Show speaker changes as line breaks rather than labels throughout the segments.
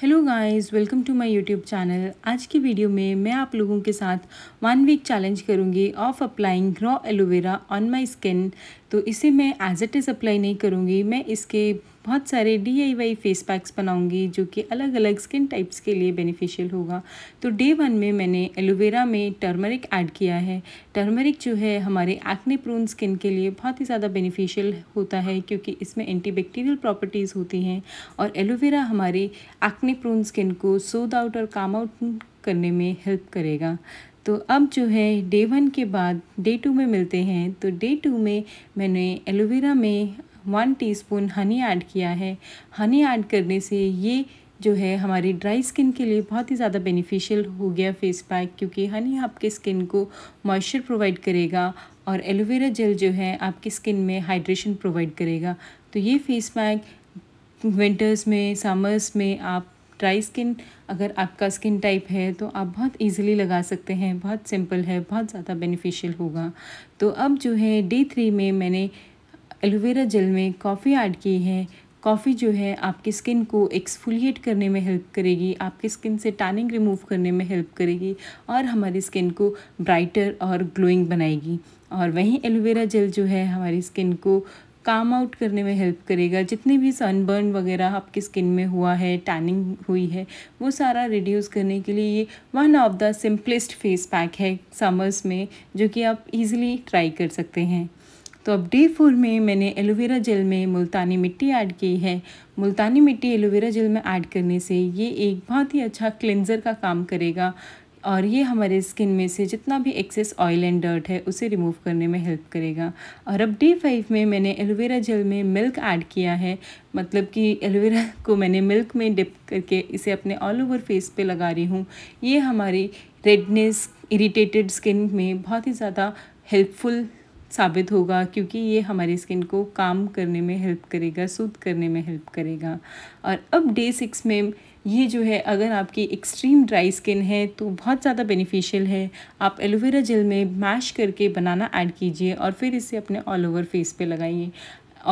hello guys welcome to my YouTube channel आज की वीडियो में मैं आप लोगों के साथ वन वीक चैलेंज करूँगी of applying raw aloe vera on my skin तो इसे मैं एज इट इज़ अप्लाई नहीं करूँगी मैं इसके बहुत सारे D I Y face packs बनाऊँगी जो कि अलग अलग स्किन टाइप्स के लिए बेनिफिशियल होगा तो डे वन में मैंने एलोवेरा में टर्मरिक ऐड किया है टर्मरिक जो है हमारे एक्ने प्रून स्किन के लिए बहुत ही ज़्यादा बेनिफिशियल होता है क्योंकि इसमें एंटीबैक्टीरियल प्रॉपर्टीज़ होती हैं और एलोवेरा हमारे एक्ने प्रून स्किन को सोद आउट और काम आउट करने में हेल्प करेगा तो अब जो है डे वन के बाद डे टू में मिलते हैं तो डे टू में मैंने एलोवेरा में वन टीस्पून हनी ऐड किया है हनी ऐड करने से ये जो है हमारी ड्राई स्किन के लिए बहुत ही ज़्यादा बेनिफिशियल हो गया फेस पैक क्योंकि हनी आपके स्किन को मॉइस्चर प्रोवाइड करेगा और एलोवेरा जेल जो है आपकी स्किन में हाइड्रेशन प्रोवाइड करेगा तो ये फेस पैक विंटर्स में समर्स में आप ड्राई स्किन अगर आपका स्किन टाइप है तो आप बहुत इजीली लगा सकते हैं बहुत सिंपल है बहुत ज़्यादा बेनिफिशियल होगा तो अब जो है डे थ्री में मैंने एलोवेरा जेल में कॉफ़ी ऐड की है कॉफ़ी जो है आपकी स्किन को एक्सफोलिएट करने में हेल्प करेगी आपकी स्किन से टैनिंग रिमूव करने में हेल्प करेगी और हमारी स्किन को ब्राइटर और ग्लोइंग बनाएगी और वहीं एलोवेरा जेल जो है हमारी स्किन को काम आउट करने में हेल्प करेगा जितने भी सनबर्न वगैरह आपकी स्किन में हुआ है टैनिंग हुई है वो सारा रिड्यूस करने के लिए ये one of the simplest face pack है समर्स में जो कि आप इजीली ट्राई कर सकते हैं तो अब डे फोर में मैंने एलोवेरा जेल में मुल्तानी मिट्टी ऐड की है मुल्तानी मिट्टी एलोवेरा जेल में ऐड करने से ये एक बहुत ही अच्छा क्लिनज़र का काम करेगा और ये हमारे स्किन में से जितना भी एक्सेस ऑयल एंड डर्ट है उसे रिमूव करने में हेल्प करेगा और अब डे फाइव में मैंने एलोवेरा जेल में मिल्क ऐड किया है मतलब कि एलोवेरा को मैंने मिल्क में डिप करके इसे अपने ऑल ओवर फेस पे लगा रही हूँ ये हमारी रेडनेस इरिटेटेड स्किन में बहुत ही ज़्यादा हेल्पफुल साबित होगा क्योंकि ये हमारी स्किन को काम करने में हेल्प करेगा सूद करने में हेल्प करेगा और अब डे सिक्स में ये जो है अगर आपकी एक्सट्रीम ड्राई स्किन है तो बहुत ज़्यादा बेनिफिशियल है आप एलोवेरा जेल में मैश करके बनाना ऐड कीजिए और फिर इसे अपने ऑल ओवर फेस पे लगाइए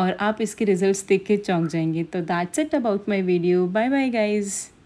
और आप इसके रिजल्ट्स देख के चौंक जाएंगे तो that's it about my video bye bye guys